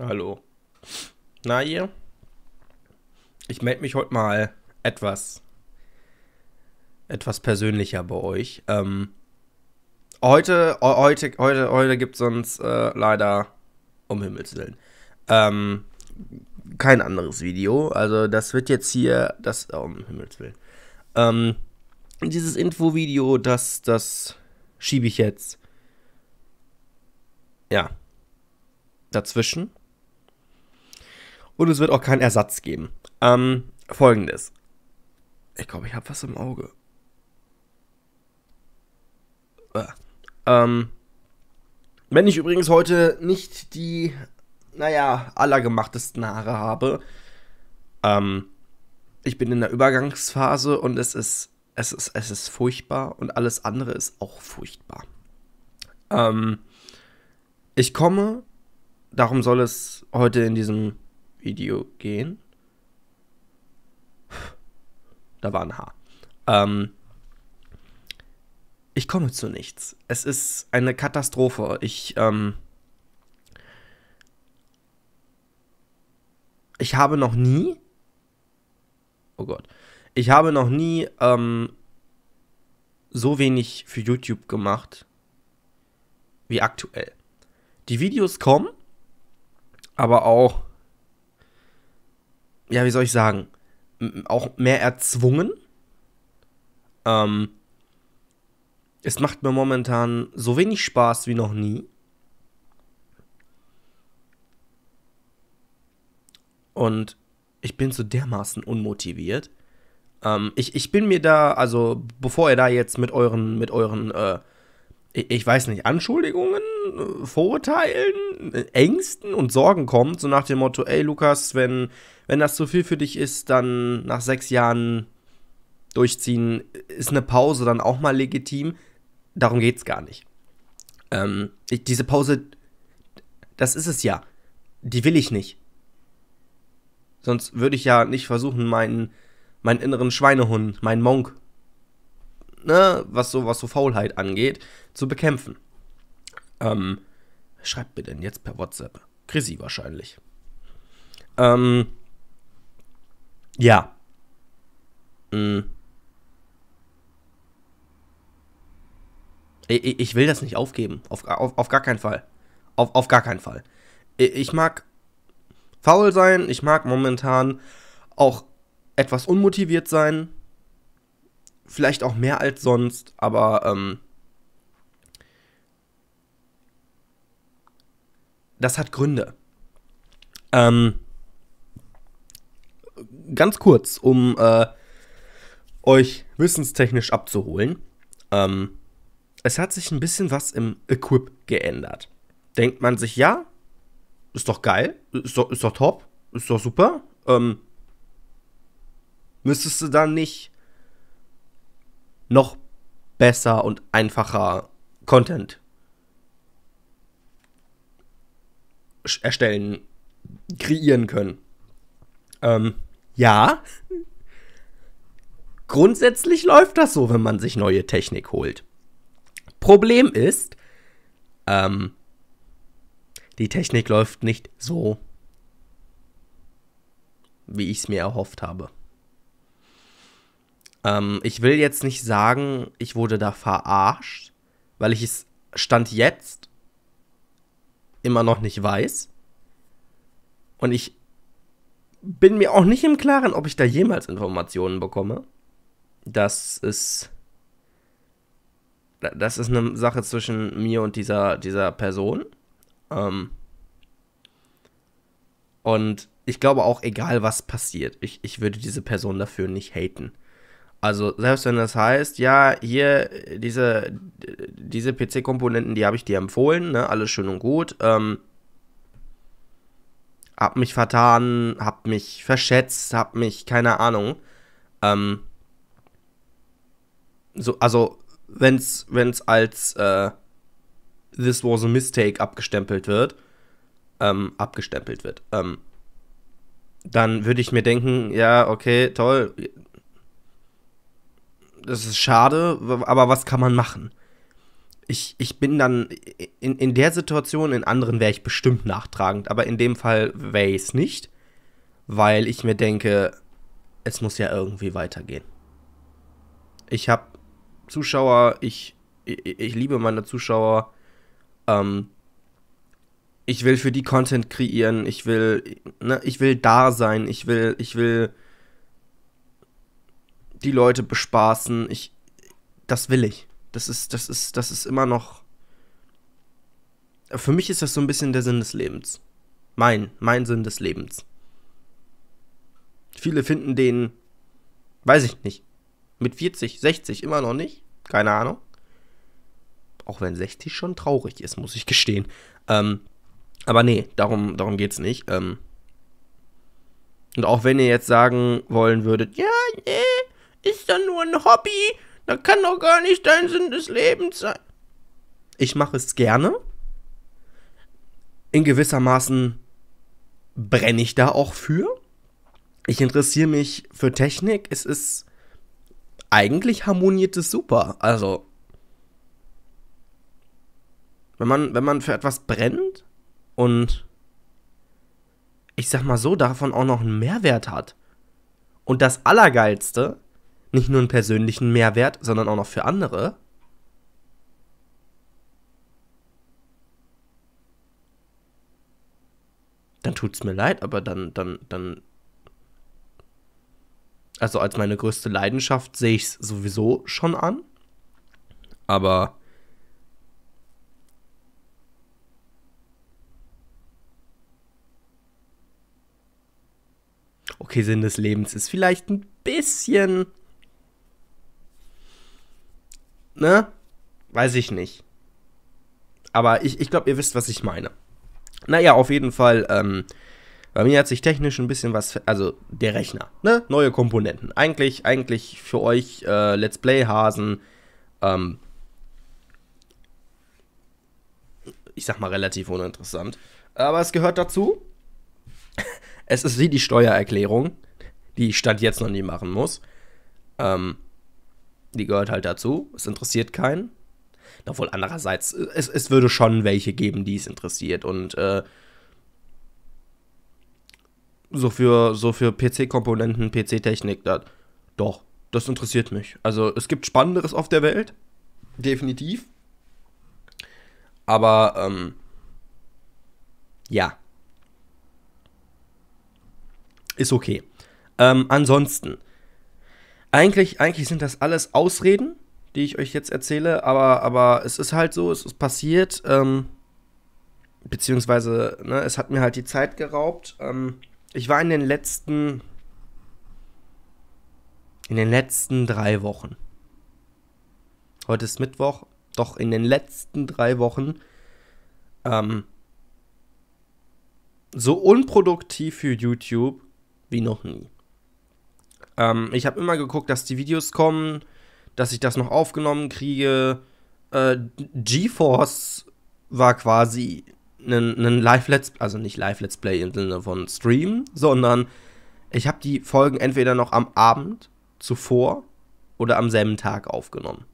Hallo. Na ihr? Ich melde mich heute mal etwas, etwas persönlicher bei euch. Ähm, heute, heute, heute, heute gibt es uns äh, leider, um Himmels Willen, ähm, kein anderes Video. Also das wird jetzt hier, das, oh, um Himmels Willen. Ähm, dieses Infovideo, das, das schiebe ich jetzt. Ja. Dazwischen und es wird auch keinen Ersatz geben. Ähm, Folgendes. Ich glaube, ich habe was im Auge. Äh. Ähm, wenn ich übrigens heute nicht die, naja, allergemachtesten Haare habe, ähm, ich bin in der Übergangsphase und es ist, es ist, es ist furchtbar und alles andere ist auch furchtbar. Ähm, ich komme, darum soll es heute in diesem Video gehen. Da war ein Haar. Ähm, ich komme zu nichts. Es ist eine Katastrophe. Ich, ähm, ich habe noch nie, oh Gott, ich habe noch nie ähm, so wenig für YouTube gemacht wie aktuell. Die Videos kommen, aber auch ja, wie soll ich sagen, auch mehr erzwungen. Ähm, es macht mir momentan so wenig Spaß wie noch nie. Und ich bin so dermaßen unmotiviert. Ähm, ich, ich bin mir da, also bevor ihr da jetzt mit euren, mit euren, äh, ich, ich weiß nicht, Anschuldigungen Vorurteilen, Ängsten und Sorgen kommt, so nach dem Motto, ey Lukas, wenn, wenn das zu viel für dich ist, dann nach sechs Jahren durchziehen, ist eine Pause dann auch mal legitim. Darum geht es gar nicht. Ähm, ich, diese Pause, das ist es ja. Die will ich nicht. Sonst würde ich ja nicht versuchen, meinen, meinen inneren Schweinehund, meinen Monk, ne, was so, was so Faulheit angeht, zu bekämpfen. Ähm, schreibt mir denn jetzt per WhatsApp? Chrissy wahrscheinlich. Ähm, ja. Mhm. Ich, ich will das nicht aufgeben. Auf, auf, auf gar keinen Fall. Auf, auf gar keinen Fall. Ich mag faul sein. Ich mag momentan auch etwas unmotiviert sein. Vielleicht auch mehr als sonst, aber ähm, das hat Gründe. Ähm, ganz kurz, um äh, euch wissenstechnisch abzuholen. Ähm, es hat sich ein bisschen was im Equip geändert. Denkt man sich, ja, ist doch geil, ist doch, ist doch top, ist doch super. Ähm, müsstest du dann nicht noch besser und einfacher Content erstellen, kreieren können. Ähm, ja, grundsätzlich läuft das so, wenn man sich neue Technik holt. Problem ist, ähm, die Technik läuft nicht so, wie ich es mir erhofft habe. Ähm, ich will jetzt nicht sagen, ich wurde da verarscht, weil ich es Stand jetzt immer noch nicht weiß. Und ich bin mir auch nicht im Klaren, ob ich da jemals Informationen bekomme. Das ist. Das ist eine Sache zwischen mir und dieser, dieser Person. Ähm und ich glaube auch, egal was passiert, ich, ich würde diese Person dafür nicht haten. Also selbst wenn das heißt, ja, hier diese, diese PC-Komponenten, die habe ich dir empfohlen, ne, alles schön und gut. Ähm, hab mich vertan, hab mich verschätzt, hab mich, keine Ahnung. Ähm, so, also, wenn's, wenn's als äh, This was a mistake abgestempelt wird, ähm, abgestempelt wird, ähm, dann würde ich mir denken, ja, okay, toll, das ist schade, aber was kann man machen? Ich, ich bin dann in, in der Situation, in anderen wäre ich bestimmt nachtragend, aber in dem Fall wäre ich es nicht, weil ich mir denke, es muss ja irgendwie weitergehen. Ich habe Zuschauer, ich, ich, ich, liebe meine Zuschauer, ähm, ich will für die Content kreieren, ich will, ne, ich will da sein, ich will, ich will die Leute bespaßen. Ich, das will ich. Das ist, das ist, das ist immer noch. Für mich ist das so ein bisschen der Sinn des Lebens. Mein, mein Sinn des Lebens. Viele finden den, weiß ich nicht, mit 40, 60 immer noch nicht. Keine Ahnung. Auch wenn 60 schon traurig ist, muss ich gestehen. Ähm, aber nee, darum, darum geht's nicht. Ähm, und auch wenn ihr jetzt sagen wollen würdet, ja, nee, ist doch nur ein Hobby. Da kann doch gar nicht dein Sinn des Lebens sein. Ich mache es gerne. In gewissermaßen brenne ich da auch für. Ich interessiere mich für Technik. Es ist eigentlich harmoniert es super. Also wenn man wenn man für etwas brennt und ich sag mal so davon auch noch einen Mehrwert hat. Und das Allergeilste, nicht nur einen persönlichen Mehrwert, sondern auch noch für andere. Dann tut es mir leid, aber dann, dann, dann. Also als meine größte Leidenschaft sehe ich es sowieso schon an. Aber. okay, Sinn des Lebens ist vielleicht ein bisschen ne? Weiß ich nicht. Aber ich, ich glaube, ihr wisst, was ich meine. Naja, auf jeden Fall, ähm, bei mir hat sich technisch ein bisschen was, also der Rechner, ne? Neue Komponenten. Eigentlich, eigentlich für euch äh, Let's Play-Hasen, ähm, ich sag mal relativ uninteressant. Aber es gehört dazu. Es ist wie die Steuererklärung, die ich statt jetzt noch nie machen muss. Ähm, die gehört halt dazu. Es interessiert keinen. Obwohl andererseits, äh, es, es würde schon welche geben, die es interessiert. Und äh, so für, so für PC-Komponenten, PC-Technik, da, doch, das interessiert mich. Also es gibt Spannenderes auf der Welt, definitiv. Aber, ähm, ja. Ist okay. Ähm, ansonsten, eigentlich, eigentlich sind das alles Ausreden, die ich euch jetzt erzähle, aber, aber es ist halt so, es ist passiert, ähm, beziehungsweise ne, es hat mir halt die Zeit geraubt. Ähm, ich war in den letzten, in den letzten drei Wochen, heute ist Mittwoch, doch in den letzten drei Wochen, ähm, so unproduktiv für YouTube wie noch nie. Ähm, ich habe immer geguckt, dass die Videos kommen, dass ich das noch aufgenommen kriege. Äh, GeForce war quasi ein Live-Let's, also nicht Live-Let's Play im Sinne von Stream, sondern ich habe die Folgen entweder noch am Abend zuvor oder am selben Tag aufgenommen.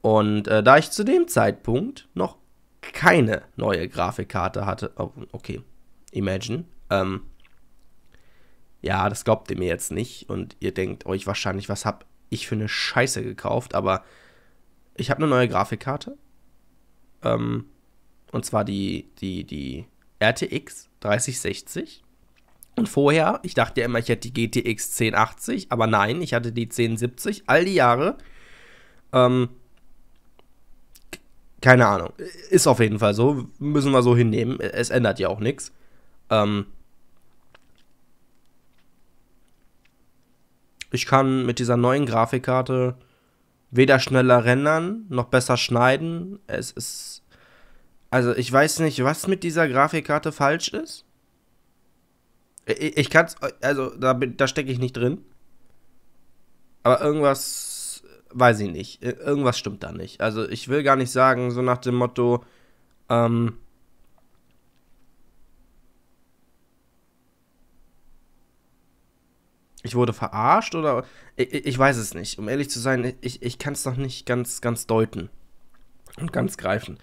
Und äh, da ich zu dem Zeitpunkt noch keine neue Grafikkarte hatte, oh, okay, Imagine, ähm, ja, das glaubt ihr mir jetzt nicht und ihr denkt euch wahrscheinlich, was hab ich für eine Scheiße gekauft, aber ich habe eine neue Grafikkarte. Ähm, und zwar die, die, die RTX 3060. Und vorher, ich dachte ja immer, ich hätte die GTX 1080, aber nein, ich hatte die 1070 all die Jahre. Ähm, keine Ahnung. Ist auf jeden Fall so. Müssen wir so hinnehmen. Es ändert ja auch nichts. Ähm, Ich kann mit dieser neuen Grafikkarte weder schneller rendern noch besser schneiden. Es ist. Also ich weiß nicht, was mit dieser Grafikkarte falsch ist. Ich, ich kann's. Also da, da stecke ich nicht drin. Aber irgendwas. Weiß ich nicht. Irgendwas stimmt da nicht. Also ich will gar nicht sagen, so nach dem Motto, ähm, ich wurde verarscht oder ich, ich, weiß es nicht. Um ehrlich zu sein, ich, ich kann es noch nicht ganz, ganz deuten und mhm. ganz greifen.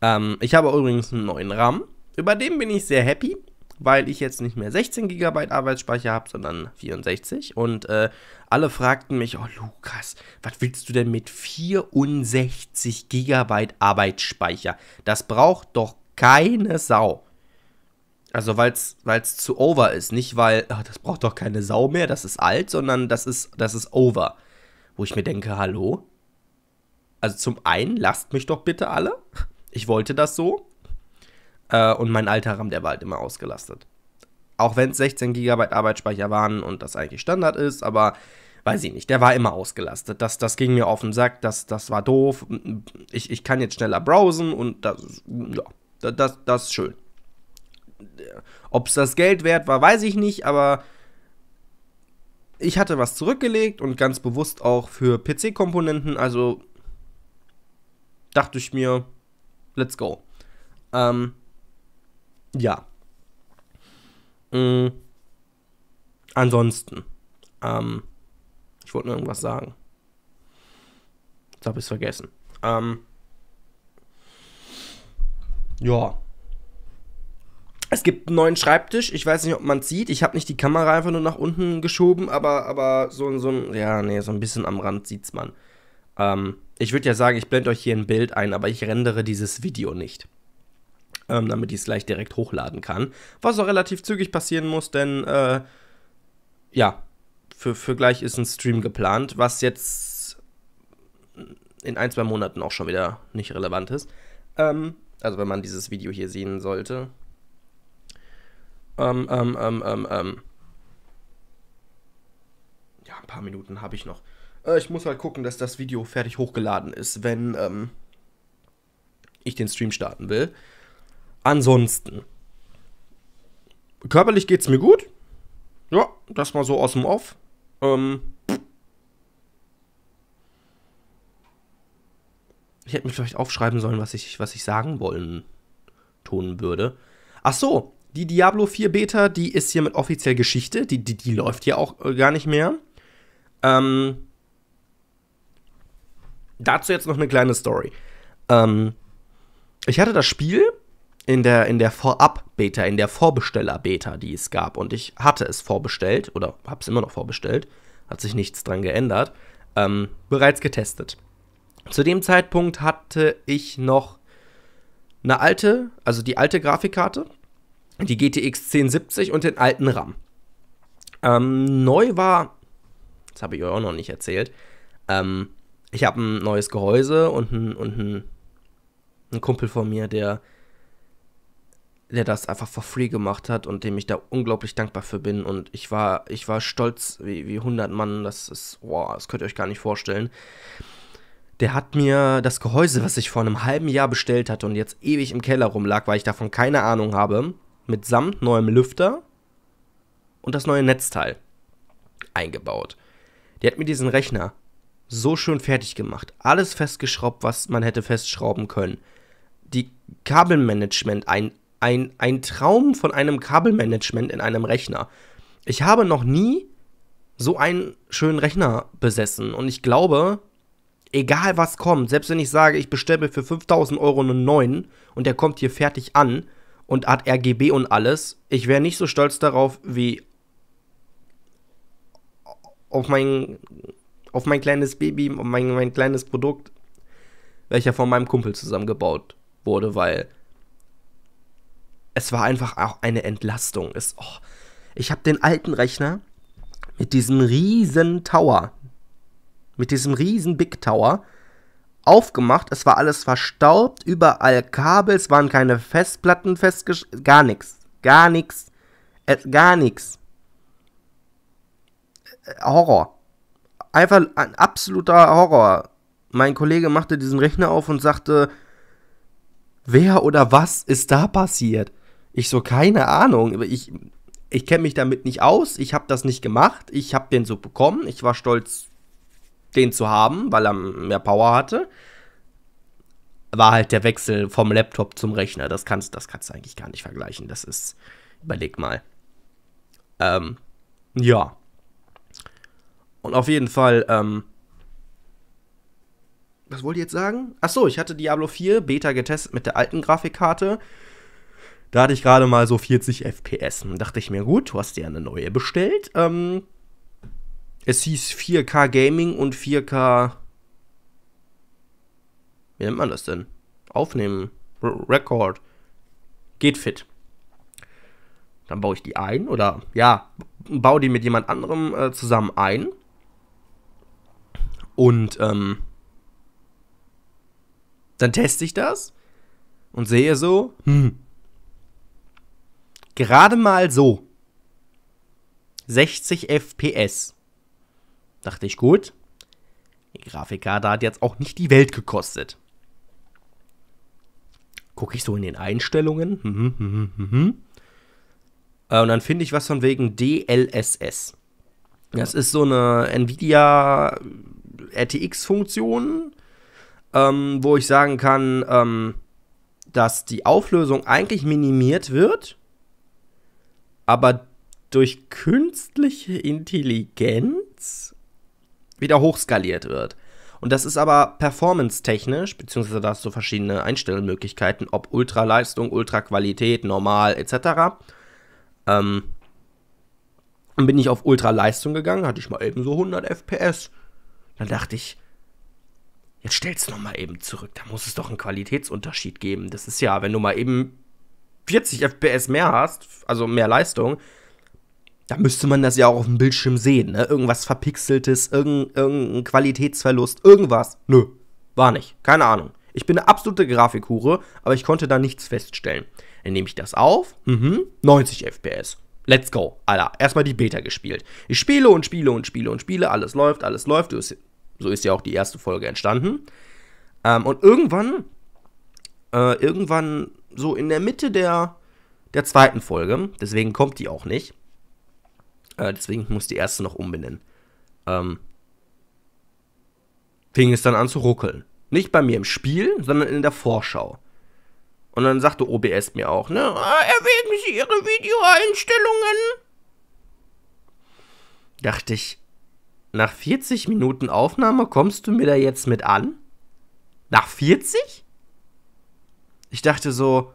Ähm, ich habe übrigens einen neuen RAM. Über den bin ich sehr happy, weil ich jetzt nicht mehr 16 GB Arbeitsspeicher habe, sondern 64. Und äh, alle fragten mich, oh Lukas, was willst du denn mit 64 GB Arbeitsspeicher? Das braucht doch keine Sau. Also weil es zu over ist, nicht weil, ach, das braucht doch keine Sau mehr, das ist alt, sondern das ist, das ist over. Wo ich mir denke, hallo? Also zum einen, lasst mich doch bitte alle. Ich wollte das so. Äh, und mein alter RAM, der war halt immer ausgelastet. Auch wenn es 16 GB Arbeitsspeicher waren und das eigentlich Standard ist, aber weiß ich nicht, der war immer ausgelastet. Das, das ging mir auf den Sack, das, das war doof. Ich, ich kann jetzt schneller browsen und das, ja, das, das ist schön. Ob es das Geld wert war, weiß ich nicht, aber ich hatte was zurückgelegt und ganz bewusst auch für PC-Komponenten, also dachte ich mir, let's go. Ähm, ja. Mhm. Ansonsten, ähm, ich wollte nur irgendwas sagen. Jetzt habe ich es vergessen. Ähm, ja. Es gibt einen neuen Schreibtisch. Ich weiß nicht, ob man sieht. Ich habe nicht die Kamera einfach nur nach unten geschoben, aber, aber so, so ein, ja, nee, so ein bisschen am Rand sieht's man. Ähm, ich würde ja sagen, ich blende euch hier ein Bild ein, aber ich rendere dieses Video nicht. Ähm, damit ich es gleich direkt hochladen kann. Was auch relativ zügig passieren muss, denn äh, ja, für, für gleich ist ein Stream geplant, was jetzt in ein, zwei Monaten auch schon wieder nicht relevant ist. Ähm, also wenn man dieses Video hier sehen sollte, ähm, ähm, ähm, ähm, ähm. Ja, ein paar Minuten habe ich noch. Äh, ich muss halt gucken, dass das Video fertig hochgeladen ist, wenn ähm, ich den Stream starten will. Ansonsten. Körperlich geht's mir gut. Ja, das mal so aus dem Off. Ähm. Ich hätte mir vielleicht aufschreiben sollen, was ich, was ich sagen wollen, tun würde. Ach so, die Diablo 4 Beta, die ist hiermit offiziell Geschichte. Die, die, die läuft ja auch äh, gar nicht mehr. Ähm, dazu jetzt noch eine kleine Story. Ähm, ich hatte das Spiel in der, in der Vorab-Beta, in der Vorbesteller-Beta, die es gab. Und ich hatte es vorbestellt oder habe es immer noch vorbestellt. Hat sich nichts dran geändert. Ähm, bereits getestet. Zu dem Zeitpunkt hatte ich noch eine alte, also die alte Grafikkarte, die GTX 1070 und den alten RAM. Ähm, neu war, das habe ich euch auch noch nicht erzählt, ähm, ich habe ein neues Gehäuse und ein, und ein, ein Kumpel von mir, der, der das einfach for free gemacht hat und dem ich da unglaublich dankbar für bin. Und ich war, ich war stolz wie, wie 100 Mann, das ist, wow, das könnt ihr euch gar nicht vorstellen. Der hat mir das Gehäuse, was ich vor einem halben Jahr bestellt hatte und jetzt ewig im Keller rumlag, weil ich davon keine Ahnung habe, mit samt neuem Lüfter und das neue Netzteil eingebaut. Die hat mir diesen Rechner so schön fertig gemacht. Alles festgeschraubt, was man hätte festschrauben können. Die Kabelmanagement, ein, ein, ein Traum von einem Kabelmanagement in einem Rechner. Ich habe noch nie so einen schönen Rechner besessen. Und ich glaube, egal was kommt, selbst wenn ich sage, ich bestelle mir für 5000 Euro einen neuen und der kommt hier fertig an, und hat RGB und alles. Ich wäre nicht so stolz darauf wie auf mein, auf mein kleines Baby, auf mein, mein kleines Produkt, welcher von meinem Kumpel zusammengebaut wurde, weil es war einfach auch eine Entlastung. Es, oh, ich habe den alten Rechner mit diesem riesen Tower, mit diesem riesen Big Tower aufgemacht, es war alles verstaubt, überall Kabel, es waren keine Festplatten festgeschrieben, gar nichts, gar nichts, äh, gar nichts. Äh, Horror. Einfach ein absoluter Horror. Mein Kollege machte diesen Rechner auf und sagte, wer oder was ist da passiert? Ich so, keine Ahnung. Ich, ich kenne mich damit nicht aus. Ich habe das nicht gemacht. Ich habe den so bekommen. Ich war stolz den zu haben, weil er mehr Power hatte, war halt der Wechsel vom Laptop zum Rechner. Das kannst, das kannst du eigentlich gar nicht vergleichen. Das ist, überleg mal. Ähm, ja. Und auf jeden Fall, ähm, was wollte ich jetzt sagen? Achso, ich hatte Diablo 4 Beta getestet mit der alten Grafikkarte. Da hatte ich gerade mal so 40 FPS. Und dachte ich mir, gut, du hast dir eine neue bestellt. Ähm, es hieß 4K Gaming und 4K. Wie nennt man das denn? Aufnehmen. R Record. Geht fit. Dann baue ich die ein oder ja, baue die mit jemand anderem äh, zusammen ein. Und ähm, dann teste ich das und sehe so, hm, gerade mal so. 60 FPS. Dachte ich, gut, die Grafikkarte hat halt jetzt auch nicht die Welt gekostet. Gucke ich so in den Einstellungen. Hm, hm, hm, äh, und dann finde ich was von wegen DLSS. Das ist so eine Nvidia RTX-Funktion, ähm, wo ich sagen kann, ähm, dass die Auflösung eigentlich minimiert wird, aber durch künstliche Intelligenz wieder hochskaliert wird. Und das ist aber performance-technisch, beziehungsweise da hast du verschiedene Einstellmöglichkeiten, ob Ultraleistung, Ultraqualität, Normal etc. Ähm, dann bin ich auf Ultraleistung gegangen, hatte ich mal eben so 100 FPS. Dann dachte ich, jetzt stell's noch mal eben zurück, da muss es doch einen Qualitätsunterschied geben. Das ist ja, wenn du mal eben 40 FPS mehr hast, also mehr Leistung, da müsste man das ja auch auf dem Bildschirm sehen, ne? Irgendwas Verpixeltes, irgendein, irgendein Qualitätsverlust, irgendwas. Nö, war nicht. Keine Ahnung. Ich bin eine absolute Grafikhure, aber ich konnte da nichts feststellen. Dann nehme ich das auf. Mhm. 90 FPS. Let's go. Alter, erstmal die Beta gespielt. Ich spiele und spiele und spiele und spiele. Alles läuft, alles läuft. So ist ja auch die erste Folge entstanden. Ähm, und irgendwann, äh, irgendwann so in der Mitte der, der zweiten Folge, deswegen kommt die auch nicht, äh, deswegen muss die erste noch umbenennen. Ähm, fing es dann an zu ruckeln. Nicht bei mir im Spiel, sondern in der Vorschau. Und dann sagte OBS mir auch, ne? Äh, Erwägen Sie Ihre Videoeinstellungen. Dachte ich, nach 40 Minuten Aufnahme kommst du mir da jetzt mit an? Nach 40? Ich dachte so,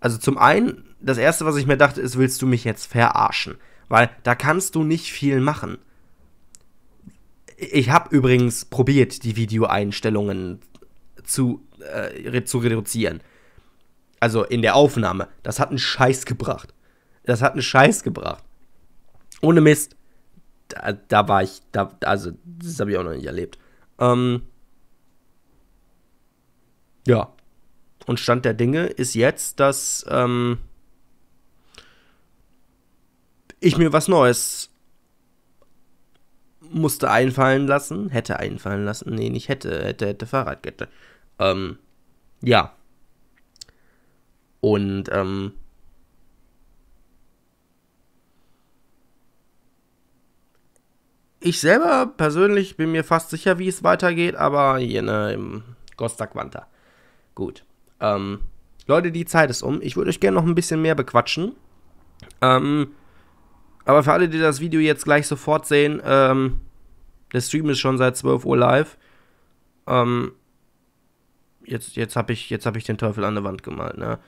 also zum einen, das erste, was ich mir dachte, ist, willst du mich jetzt verarschen? weil da kannst du nicht viel machen. Ich habe übrigens probiert, die Videoeinstellungen zu, äh, zu reduzieren. Also in der Aufnahme. Das hat einen Scheiß gebracht. Das hat einen Scheiß gebracht. Ohne Mist. Da, da war ich, da, also das habe ich auch noch nicht erlebt. Ähm, ja. Und Stand der Dinge ist jetzt, dass ähm, ich mir was Neues musste einfallen lassen, hätte einfallen lassen, nee, nicht hätte, hätte, hätte Fahrradkette. Ähm, ja. Und, ähm, ich selber persönlich bin mir fast sicher, wie es weitergeht, aber hier ne, im Gostak Wanta. Gut. Ähm, Leute, die Zeit ist um. Ich würde euch gerne noch ein bisschen mehr bequatschen. Ähm, aber für alle, die das Video jetzt gleich sofort sehen, ähm, der Stream ist schon seit 12 Uhr live. Ähm, jetzt jetzt habe ich, jetzt hab ich den Teufel an der Wand gemalt. Ne?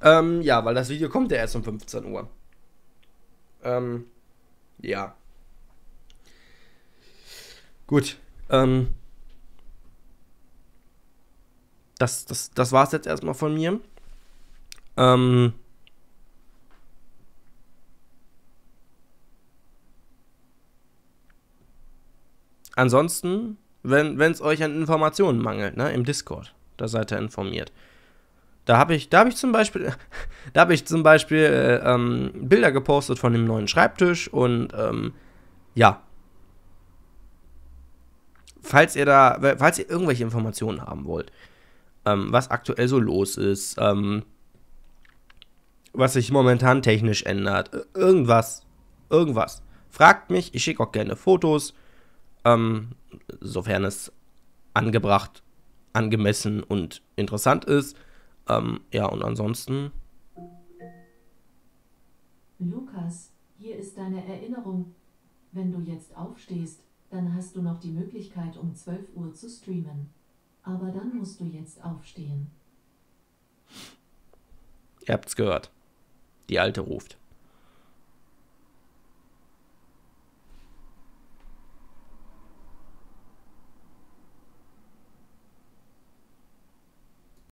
Ähm, ja, weil das Video kommt ja erst um 15 Uhr. Ähm, ja. Gut. Ähm, das, das, das war es jetzt erstmal von mir. Ähm, Ansonsten, wenn es euch an Informationen mangelt, ne, im Discord, da seid ihr informiert. Da habe ich, da ich zum Beispiel, da ich zum Beispiel äh, ähm, Bilder gepostet von dem neuen Schreibtisch und ähm, ja. Falls ihr da, falls ihr irgendwelche Informationen haben wollt, ähm, was aktuell so los ist, ähm, was sich momentan technisch ändert, irgendwas, irgendwas. Fragt mich, ich schicke auch gerne Fotos ähm, sofern es angebracht, angemessen und interessant ist. Ähm, ja, und ansonsten. Lukas, hier ist deine Erinnerung. Wenn du jetzt aufstehst, dann hast du noch die Möglichkeit, um 12 Uhr zu streamen. Aber dann musst du jetzt aufstehen. Ihr habt's gehört. Die Alte ruft.